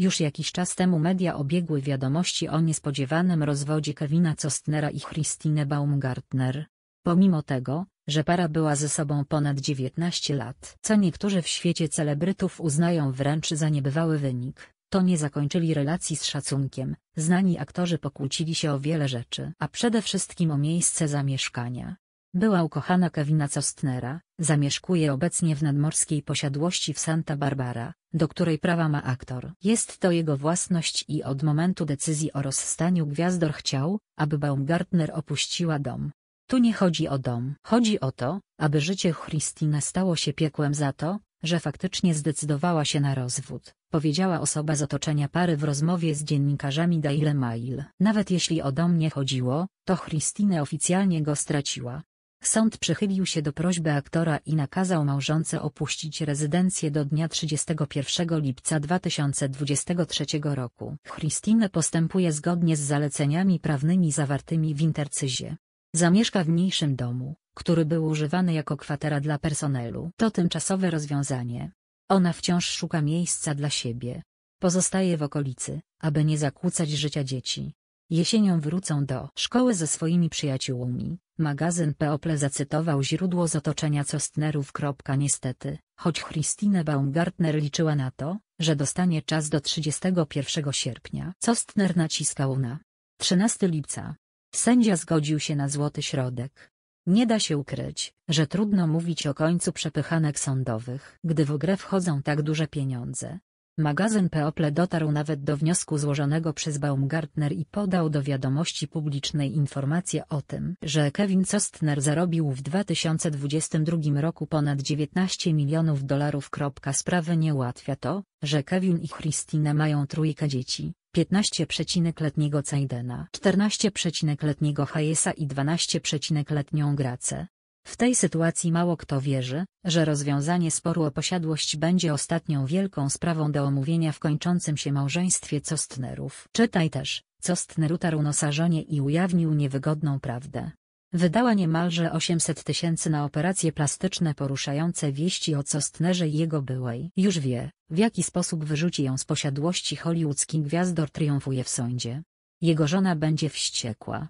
Już jakiś czas temu media obiegły wiadomości o niespodziewanym rozwodzie Kevina Costnera i Christine Baumgartner. Pomimo tego, że para była ze sobą ponad 19 lat, co niektórzy w świecie celebrytów uznają wręcz za niebywały wynik, to nie zakończyli relacji z szacunkiem, znani aktorzy pokłócili się o wiele rzeczy, a przede wszystkim o miejsce zamieszkania. Była ukochana Kevina Costnera, zamieszkuje obecnie w nadmorskiej posiadłości w Santa Barbara, do której prawa ma aktor. Jest to jego własność i od momentu decyzji o rozstaniu gwiazdor chciał, aby Baumgartner opuściła dom. Tu nie chodzi o dom. Chodzi o to, aby życie Christina stało się piekłem za to, że faktycznie zdecydowała się na rozwód, powiedziała osoba z otoczenia pary w rozmowie z dziennikarzami Daily Mail. Nawet jeśli o dom nie chodziło, to Christine oficjalnie go straciła. Sąd przychylił się do prośby aktora i nakazał małżonce opuścić rezydencję do dnia 31 lipca 2023 roku. Christine postępuje zgodnie z zaleceniami prawnymi zawartymi w intercyzie. Zamieszka w mniejszym domu, który był używany jako kwatera dla personelu. To tymczasowe rozwiązanie. Ona wciąż szuka miejsca dla siebie. Pozostaje w okolicy, aby nie zakłócać życia dzieci. Jesienią wrócą do szkoły ze swoimi przyjaciółmi, Magazyn People zacytował źródło z otoczenia Costnerów. Niestety, choć Christine Baumgartner liczyła na to, że dostanie czas do 31 sierpnia, Costner naciskał na 13 lipca. Sędzia zgodził się na złoty środek. Nie da się ukryć, że trudno mówić o końcu przepychanek sądowych, gdy w grę wchodzą tak duże pieniądze, Magazyn People dotarł nawet do wniosku złożonego przez Baumgartner i podał do wiadomości publicznej informację o tym, że Kevin Costner zarobił w 2022 roku ponad 19 milionów dolarów. Sprawy nie ułatwia to, że Kevin i Christina mają trójkę dzieci. 15,letniego Cajdena, letniego Hayesa i letnią Grace. W tej sytuacji mało kto wierzy, że rozwiązanie sporu o posiadłość będzie ostatnią wielką sprawą do omówienia w kończącym się małżeństwie Costnerów. Czytaj też, Costner utarł nosa żonie i ujawnił niewygodną prawdę. Wydała niemalże 800 tysięcy na operacje plastyczne poruszające wieści o Costnerze i jego byłej. Już wie, w jaki sposób wyrzuci ją z posiadłości hollywoodzki gwiazdor triumfuje w sądzie. Jego żona będzie wściekła.